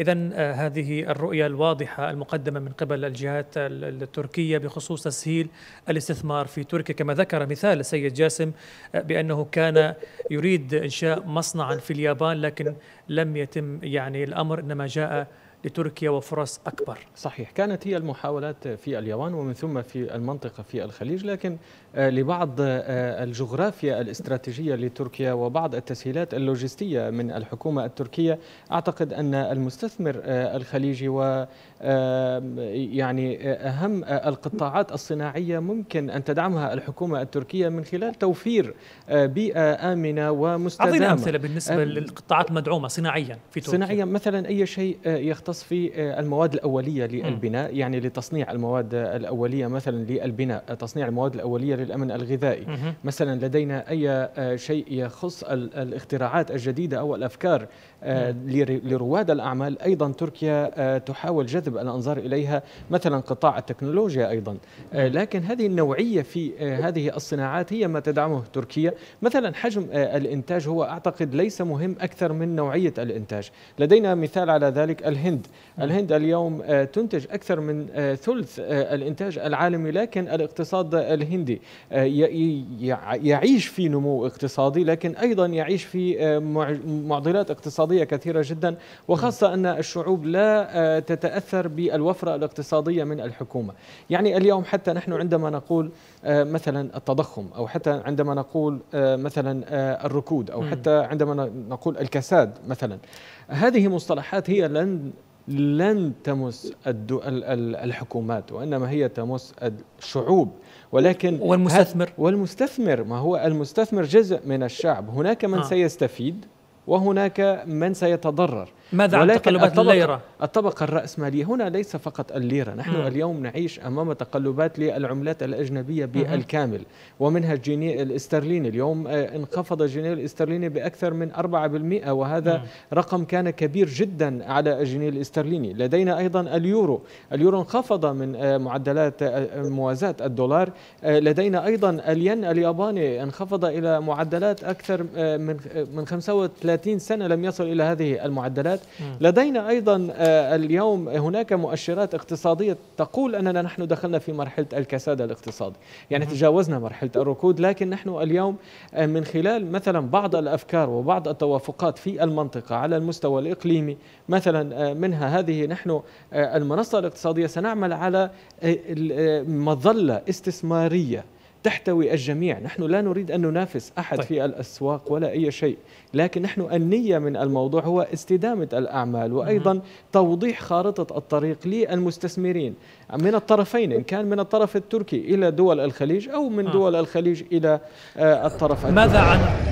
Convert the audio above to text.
إذا آه، هذه الرؤية الواضحة المقدمة من قبل الجهات التركية بخصوص تسهيل الاستثمار في تركيا كما ذكر مثال السيد جاسم آه، بأنه كان يريد إنشاء مصنعا في اليابان لكن لم يتم يعني الأمر إنما جاء لتركيا وفرص أكبر صحيح كانت هي المحاولات في اليابان ومن ثم في المنطقة في الخليج لكن آه، لبعض آه، الجغرافيا الاستراتيجية لتركيا وبعض التسهيلات اللوجستية من الحكومة التركية أعتقد أن المستثمر آه، الخليجي و يعني أهم القطاعات الصناعية ممكن أن تدعمها الحكومة التركية من خلال توفير بيئة آمنة ومستدامة أعطينا أمثلة بالنسبة للقطاعات المدعومة صناعيا في تركيا صناعيا مثلا أي شيء يختلف يختص في آه، المواد الأولية للبناء يعني لتصنيع المواد الأولية مثلا للبناء تصنيع المواد الأولية للأمن الغذائي مثلا لدينا أي آه، شيء يخص الاختراعات الجديدة أو الأفكار آه، لرواد الأعمال أيضا تركيا تحاول جذب الأنظار إليها مثلا قطاع التكنولوجيا أيضا لكن هذه النوعية في هذه الصناعات هي ما تدعمه تركيا مثلا حجم الإنتاج هو أعتقد ليس مهم أكثر من نوعية الإنتاج لدينا مثال على ذلك الهند الهند الهند اليوم آه، تنتج أكثر من آه، ثلث آه، الإنتاج العالمي لكن الاقتصاد الهندي يعيش في نمو اقتصادي لكن أيضا يعيش في معضلات اقتصادية كثيرة جدا وخاصة أن الشعوب لا تتأثر بالوفرة الاقتصادية من الحكومة يعني اليوم حتى نحن عندما نقول مثلا التضخم أو حتى عندما نقول مثلا الركود أو حتى عندما نقول الكساد مثلا هذه مصطلحات هي لن لن تمس الحكومات وانما هي تمس الشعوب ولكن والمستثمر والمستثمر ما هو المستثمر جزء من الشعب هناك من آه. سيستفيد وهناك من سيتضرر ماذا عن تقلبات الليرة؟ الطبقة الرأسمالية هنا ليس فقط الليرة نحن مم. نعم. اليوم نعيش أمام تقلبات للعملات الأجنبية بالكامل ومنها الجنيه الاسترليني اليوم آه، انخفض الجنيه الاسترليني بأكثر من 4% وهذا مم. نعم. رقم كان كبير جدا على الجنيه الاسترليني لدينا أيضا اليورو اليورو انخفض من آه، معدلات آه، موازاة الدولار لدينا أيضا الين الياباني انخفض إلى معدلات أكثر من 35 سنة لم يصل إلى هذه المعدلات الانتخابات لدينا أيضا آه، اليوم هناك مؤشرات اقتصادية تقول أننا نحن دخلنا في مرحلة الكساد الاقتصادي يعني تجاوزنا مرحلة الركود لكن نحن اليوم آه، من خلال مثلا بعض الأفكار وبعض التوافقات في المنطقة على المستوى الإقليمي مثلا آه، منها هذه نحن المنصة الاقتصادية سنعمل على مظلة استثمارية تحتوي الجميع نحن لا نريد أن ننافس أحد طيب. في الأسواق ولا أي شيء لكن نحن النية من الموضوع هو استدامة الأعمال وأيضا توضيح خارطة الطريق للمستثمرين من الطرفين إن كان من الطرف التركي إلى دول الخليج أو من آه. دول الخليج إلى آه، الطرف التركي. ماذا عن